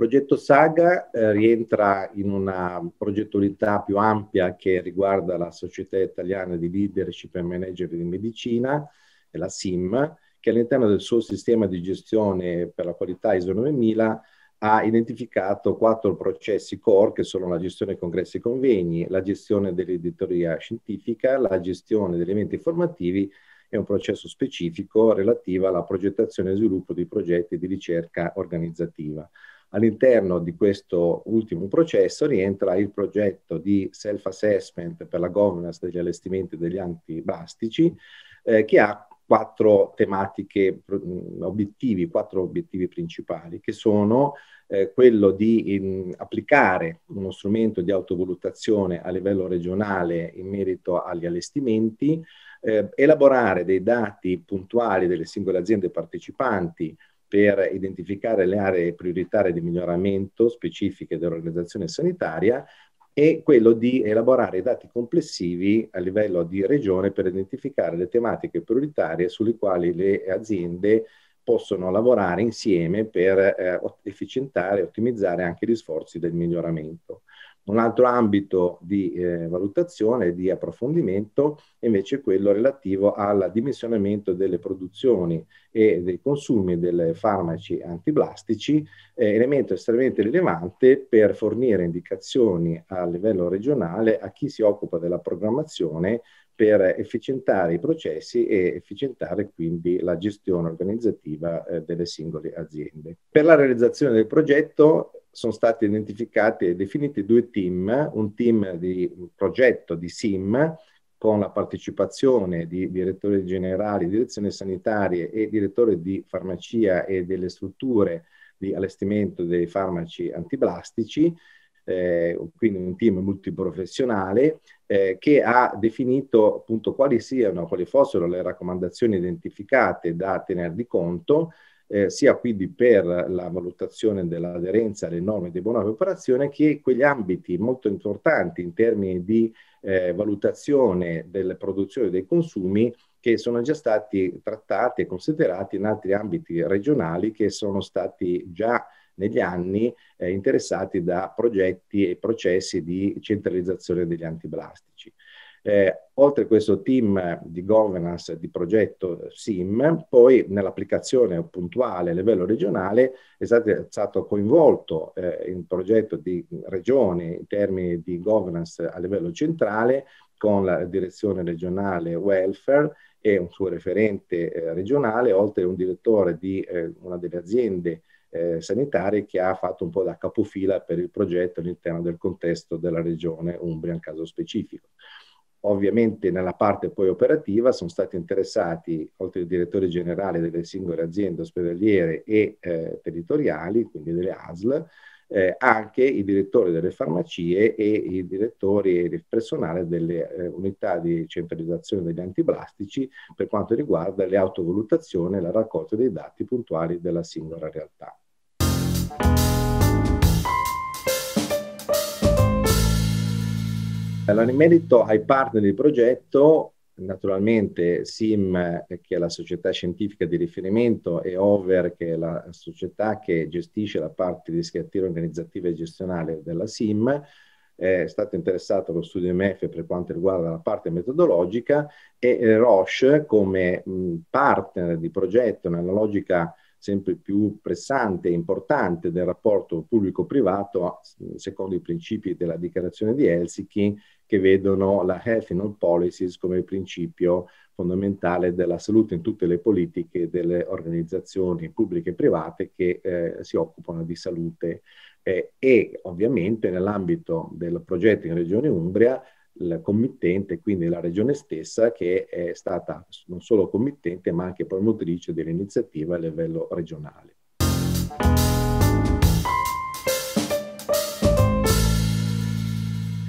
progetto Saga eh, rientra in una progettualità più ampia che riguarda la Società Italiana di Leadership e Manager di Medicina, la SIM, che all'interno del suo sistema di gestione per la qualità ISO 9000 ha identificato quattro processi core che sono la gestione congressi e convegni, la gestione dell'editoria scientifica, la gestione degli eventi formativi e un processo specifico relativo alla progettazione e sviluppo di progetti di ricerca organizzativa. All'interno di questo ultimo processo rientra il progetto di self-assessment per la governance degli allestimenti degli antibastici, eh, che ha quattro tematiche, mm, obiettivi, quattro obiettivi principali, che sono eh, quello di in, applicare uno strumento di autovalutazione a livello regionale in merito agli allestimenti, eh, elaborare dei dati puntuali delle singole aziende partecipanti per identificare le aree prioritarie di miglioramento specifiche dell'organizzazione sanitaria e quello di elaborare i dati complessivi a livello di regione per identificare le tematiche prioritarie sulle quali le aziende possono lavorare insieme per eh, efficientare e ottimizzare anche gli sforzi del miglioramento. Un altro ambito di eh, valutazione e di approfondimento è invece quello relativo al dimensionamento delle produzioni e dei consumi dei farmaci antiblastici, eh, elemento estremamente rilevante per fornire indicazioni a livello regionale a chi si occupa della programmazione per efficientare i processi e efficientare quindi la gestione organizzativa eh, delle singole aziende. Per la realizzazione del progetto sono stati identificati e definiti due team, un team di un progetto di SIM con la partecipazione di direttori generali, direzioni sanitarie e direttore di farmacia e delle strutture di allestimento dei farmaci antiblastici, eh, quindi un team multiprofessionale eh, che ha definito appunto quali siano, quali fossero le raccomandazioni identificate da tenere di conto eh, sia quindi per la valutazione dell'aderenza alle norme di buona cooperazione che quegli ambiti molto importanti in termini di eh, valutazione delle produzioni e dei consumi che sono già stati trattati e considerati in altri ambiti regionali che sono stati già negli anni eh, interessati da progetti e processi di centralizzazione degli antiblastici. Eh, oltre a questo team di governance di progetto SIM, poi nell'applicazione puntuale a livello regionale è stato, coinvolto eh, in progetto di regione in termini di governance a livello centrale con la direzione regionale welfare e un suo referente eh, regionale, oltre a un direttore di eh, una delle aziende eh, sanitarie che ha fatto un po' da capofila per il progetto all'interno del contesto della regione Umbria in caso specifico. Ovviamente nella parte poi operativa sono stati interessati, oltre al direttore generale delle singole aziende ospedaliere e eh, territoriali, quindi delle ASL, eh, anche i direttori delle farmacie e i direttori e il personale delle eh, unità di centralizzazione degli antiblastici per quanto riguarda le autovalutazioni e la raccolta dei dati puntuali della singola realtà. Allora, in merito ai partner del progetto, naturalmente SIM, eh, che è la società scientifica di riferimento, e OVER, che è la società che gestisce la parte di scattiva organizzativa e gestionale della SIM, è stato interessato allo studio MF per quanto riguarda la parte metodologica e eh, Roche come partner di progetto nella logica sempre più pressante e importante del rapporto pubblico-privato secondo i principi della dichiarazione di Helsinki che vedono la health in all policies come principio fondamentale della salute in tutte le politiche delle organizzazioni pubbliche e private che eh, si occupano di salute. Eh, e ovviamente nell'ambito del progetto in Regione Umbria il committente, quindi la regione stessa, che è stata non solo committente ma anche promotrice dell'iniziativa a livello regionale.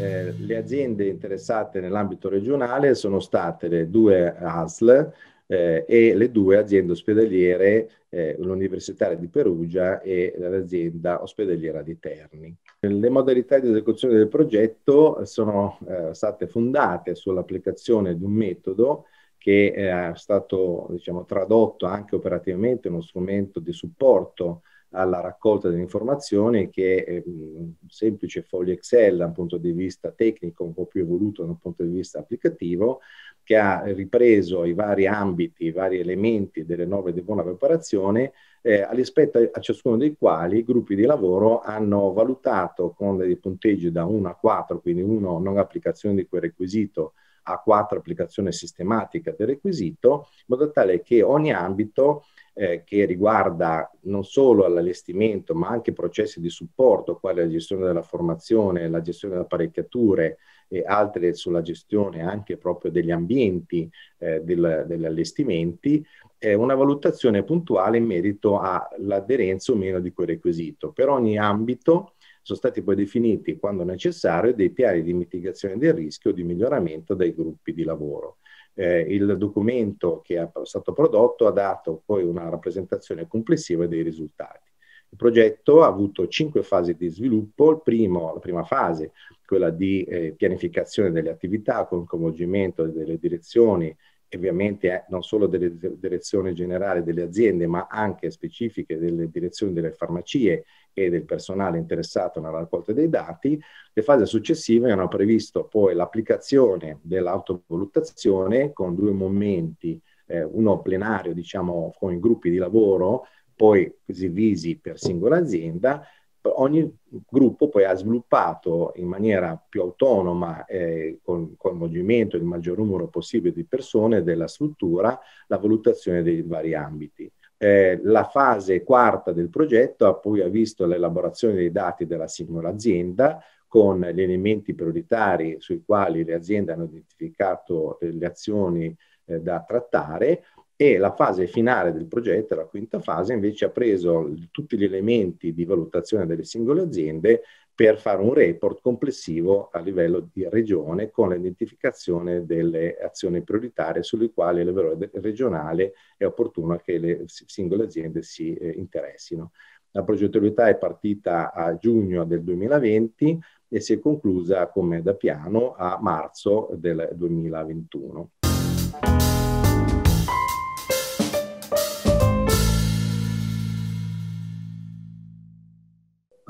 Eh, le aziende interessate nell'ambito regionale sono state le due ASL eh, e le due aziende ospedaliere, eh, l'Universitaria di Perugia e l'azienda ospedaliera di Terni. Le modalità di esecuzione del progetto eh, sono eh, state fondate sull'applicazione di un metodo che è stato diciamo, tradotto anche operativamente, in uno strumento di supporto alla raccolta delle informazioni che è mm, un semplice foglio Excel da un punto di vista tecnico, un po' più evoluto da un punto di vista applicativo, che ha ripreso i vari ambiti, i vari elementi delle norme di buona preparazione, eh, rispetto a ciascuno dei quali i gruppi di lavoro hanno valutato con dei punteggi da 1 a 4, quindi 1 non applicazione di quel requisito, a 4 applicazione sistematica del requisito, in modo tale che ogni ambito eh, che riguarda non solo all'allestimento ma anche processi di supporto, quali la gestione della formazione, la gestione delle apparecchiature e altre sulla gestione anche proprio degli ambienti eh, del, degli allestimenti, eh, una valutazione puntuale in merito all'aderenza o meno di quel requisito. Per ogni ambito sono stati poi definiti, quando necessario, dei piani di mitigazione del rischio o di miglioramento dai gruppi di lavoro eh, il documento che è stato prodotto ha dato poi una rappresentazione complessiva dei risultati. Il progetto ha avuto cinque fasi di sviluppo, primo, la prima fase, quella di eh, pianificazione delle attività con coinvolgimento delle direzioni ovviamente non solo delle direzioni generali delle aziende, ma anche specifiche delle direzioni delle farmacie e del personale interessato nella raccolta dei dati, le fasi successive hanno previsto poi l'applicazione dell'autovalutazione con due momenti, eh, uno plenario diciamo con i gruppi di lavoro, poi divisi per singola azienda ogni gruppo poi ha sviluppato in maniera più autonoma e eh, con coinvolgimento del maggior numero possibile di persone della struttura la valutazione dei vari ambiti. Eh, la fase quarta del progetto ha poi visto l'elaborazione dei dati della singola azienda con gli elementi prioritari sui quali le aziende hanno identificato le azioni eh, da trattare e la fase finale del progetto, la quinta fase, invece ha preso tutti gli elementi di valutazione delle singole aziende per fare un report complessivo a livello di regione con l'identificazione delle azioni prioritarie sulle quali a livello regionale è opportuno che le singole aziende si eh, interessino. La progettualità è partita a giugno del 2020 e si è conclusa come da piano a marzo del 2021.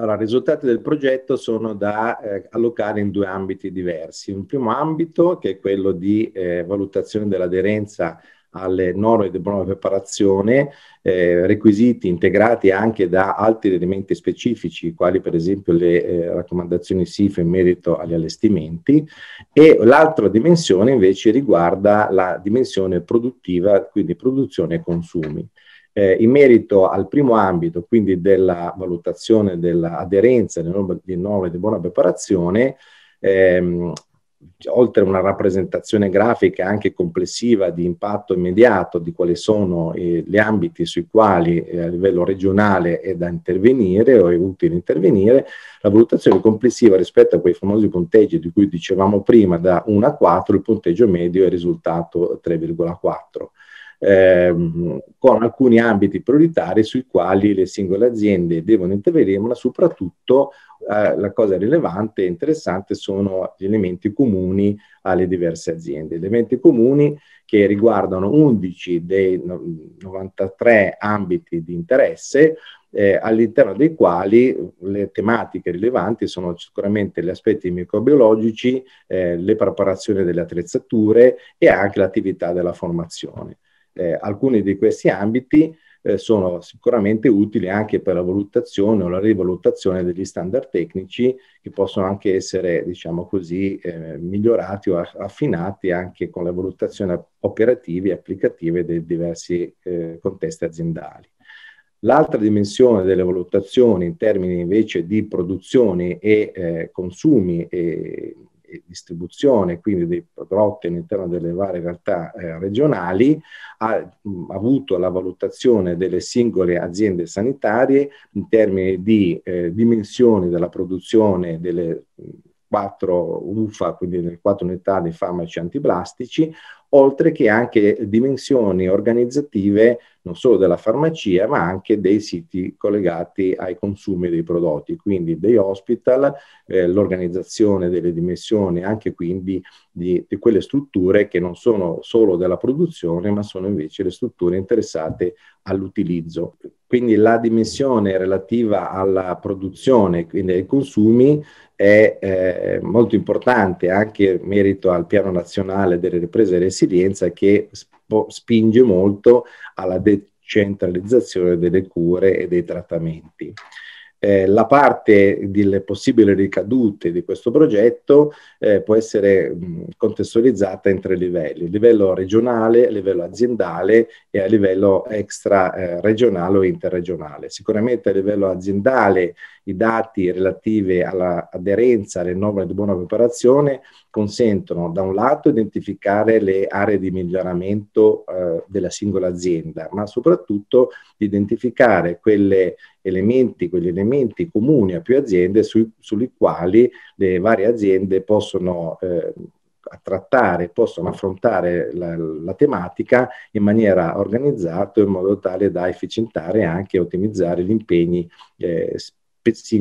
Allora, i risultati del progetto sono da eh, allocare in due ambiti diversi. Un primo ambito che è quello di eh, valutazione dell'aderenza alle norme di buona preparazione, eh, requisiti integrati anche da altri elementi specifici, quali per esempio le eh, raccomandazioni SIF in merito agli allestimenti, e l'altra dimensione invece riguarda la dimensione produttiva, quindi produzione e consumi. Eh, in merito al primo ambito, quindi della valutazione dell'aderenza di norme di buona preparazione, ehm, oltre a una rappresentazione grafica anche complessiva di impatto immediato di quali sono eh, gli ambiti sui quali eh, a livello regionale è da intervenire o è utile intervenire, la valutazione complessiva rispetto a quei famosi punteggi di cui dicevamo prima da 1 a 4, il punteggio medio è risultato 3,4 ehm, con alcuni ambiti prioritari sui quali le singole aziende devono intervenire, ma soprattutto eh, la cosa rilevante e interessante sono gli elementi comuni alle diverse aziende. Elementi comuni che riguardano 11 dei 93 ambiti di interesse, eh, all'interno dei quali le tematiche rilevanti sono sicuramente gli aspetti microbiologici, eh, le preparazioni delle attrezzature e anche l'attività della formazione eh, alcuni di questi ambiti eh, sono sicuramente utili anche per la valutazione o la rivalutazione degli standard tecnici che possono anche essere, diciamo così, eh, migliorati o affinati anche con la valutazione operativa e applicativa dei diversi eh, contesti aziendali. L'altra dimensione delle valutazioni in termini invece di produzioni e eh, consumi e e distribuzione, quindi dei prodotti all'interno delle varie realtà eh, regionali, ha mh, avuto la valutazione delle singole aziende sanitarie in termini di eh, dimensioni della produzione delle mh, 4 UFA, quindi nelle 4 unità di farmaci antiblastici, oltre che anche dimensioni organizzative non solo della farmacia, ma anche dei siti collegati ai consumi dei prodotti, quindi dei hospital, eh, l'organizzazione delle dimensioni, anche quindi di, di, quelle strutture che non sono solo della produzione, ma sono invece le strutture interessate all'utilizzo. Quindi la dimensione relativa alla produzione, quindi ai consumi, è eh, molto importante anche in merito al piano nazionale delle riprese e resilienza che sp- spinge molto alla decentralizzazione delle cure e dei trattamenti eh, la parte delle possibili ricadute di questo progetto eh, può essere mh, contestualizzata in tre livelli, a livello regionale, a livello aziendale e a livello extra eh, regionale o interregionale. Sicuramente a livello aziendale i dati relativi all'aderenza alle norme di buona preparazione consentono da un lato identificare le aree di miglioramento eh, della singola azienda, ma soprattutto identificare quelle elementi, quegli elementi comuni a più aziende su, sui quali le varie aziende possono eh, trattare, possono affrontare la, la, tematica in maniera organizzata in modo tale da efficientare e anche ottimizzare gli impegni eh,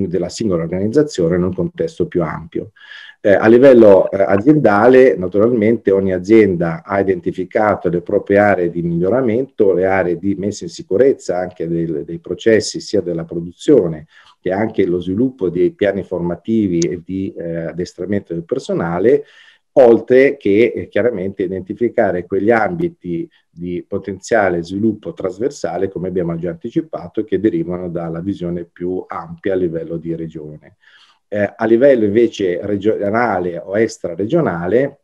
della singola organizzazione in un contesto più ampio. Eh, a livello eh, aziendale, naturalmente, ogni azienda ha identificato le proprie aree di miglioramento, le aree di messa in sicurezza anche del, dei processi, sia della produzione che anche lo sviluppo dei piani formativi e di eh, addestramento del personale oltre che eh, chiaramente identificare quegli ambiti di potenziale sviluppo trasversale, come abbiamo già anticipato, che derivano dalla visione più ampia a livello di regione. Eh, a livello invece regionale o extra-regionale,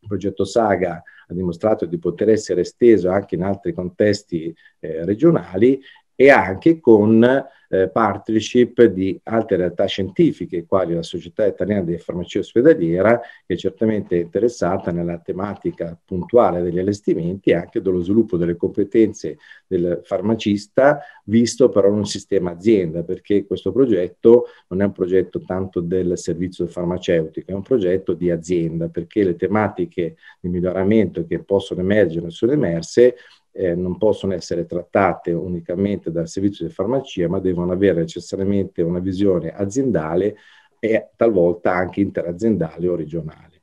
il progetto Saga ha dimostrato di poter essere esteso anche in altri contesti eh, regionali e anche con eh, partnership di altre realtà scientifiche, quali la Società Italiana di Farmacia Ospedaliera, che certamente è interessata nella tematica puntuale degli allestimenti e anche dello sviluppo delle competenze del farmacista, visto però in un sistema azienda, perché questo progetto non è un progetto tanto del servizio farmaceutico, è un progetto di azienda, perché le tematiche di miglioramento che possono emergere sono emerse eh, non possono essere trattate unicamente dal servizio di farmacia, ma devono avere necessariamente una visione aziendale e talvolta anche interaziendale o regionale.